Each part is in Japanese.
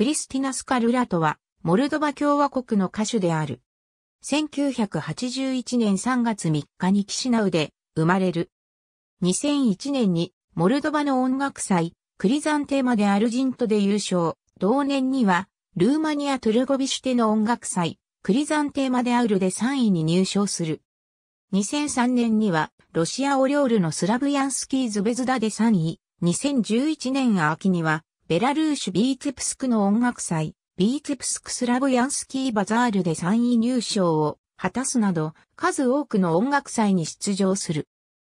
クリスティナ・スカルラトは、モルドバ共和国の歌手である。1981年3月3日にキシナウで生まれる。2001年にモルドバの音楽祭、クリザンテーマでアルジントで優勝。同年には、ルーマニア・トゥルゴビシュテの音楽祭、クリザンテーマでアウルで3位に入賞する。2003年には、ロシアオリオールのスラブヤンスキーズベズダで3位。2011年秋には、ベラルーシュビーツプスクの音楽祭、ビーツプスクスラブヤンスキーバザールで3位入賞を果たすなど、数多くの音楽祭に出場する。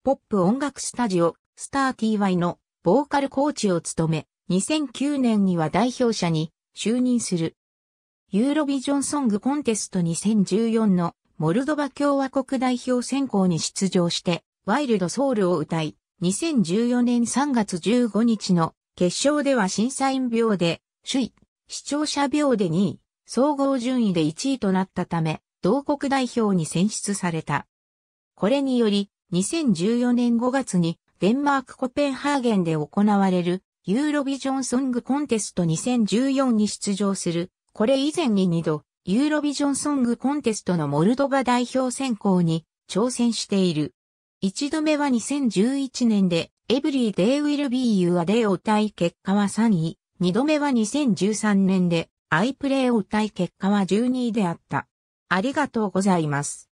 ポップ音楽スタジオ、スター TY のボーカルコーチを務め、2009年には代表者に就任する。ユーロビジョンソングコンテスト2014のモルドバ共和国代表選考に出場して、ワイルドソウルを歌い、2014年3月15日の決勝では審査員秒で首位、視聴者秒で2位、総合順位で1位となったため、同国代表に選出された。これにより、2014年5月にデンマークコペンハーゲンで行われるユーロビジョンソングコンテスト2014に出場する、これ以前に2度、ユーロビジョンソングコンテストのモルドバ代表選考に挑戦している。一度目は2011年で Every Day Will Be You a Day をい結果は3位、2度目は2013年で、I Play を歌い結果は12位であった。ありがとうございます。